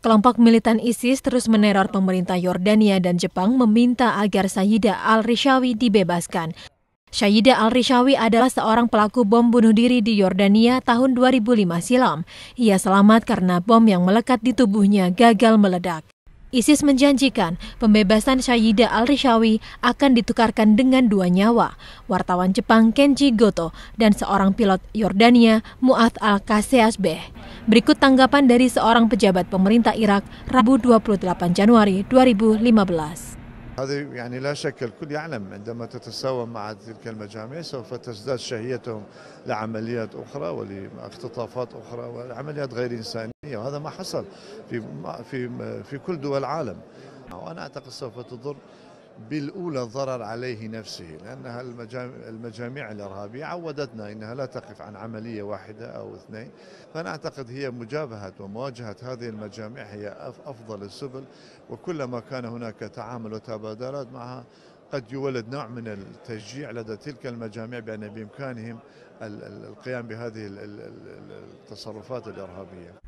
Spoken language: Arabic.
Kelompok militan ISIS terus meneror pemerintah Yordania dan Jepang meminta agar Sayyidah al-Rishawi dibebaskan. Syahida Al-Rishawi adalah seorang pelaku bom bunuh diri di Yordania tahun 2005 silam. Ia selamat karena bom yang melekat di tubuhnya gagal meledak. ISIS menjanjikan pembebasan Syahida Al-Rishawi akan ditukarkan dengan dua nyawa, wartawan Jepang Kenji Goto dan seorang pilot Yordania Mu'ath Al-Kaseasbeh. Berikut tanggapan dari seorang pejabat pemerintah Irak Rabu 28 Januari 2015. هذا يعني لا شك الكل يعلم عندما تتساوم مع تلك المجاميع سوف تزداد شهيتهم لعمليات أخرى ولاختطافات أخرى وعمليات غير إنسانية وهذا ما حصل في في في كل دول العالم وأنا أعتقد سوف تضر بالأولى الضرر عليه نفسه لأنها المجاميع الإرهابية عودتنا أنها لا تقف عن عملية واحدة أو اثنين فأنا أعتقد هي مجابهة ومواجهة هذه المجاميع هي أفضل السبل وكلما كان هناك تعامل وتبادلات معها قد يولد نوع من التشجيع لدى تلك المجاميع بأن بإمكانهم القيام بهذه التصرفات الإرهابية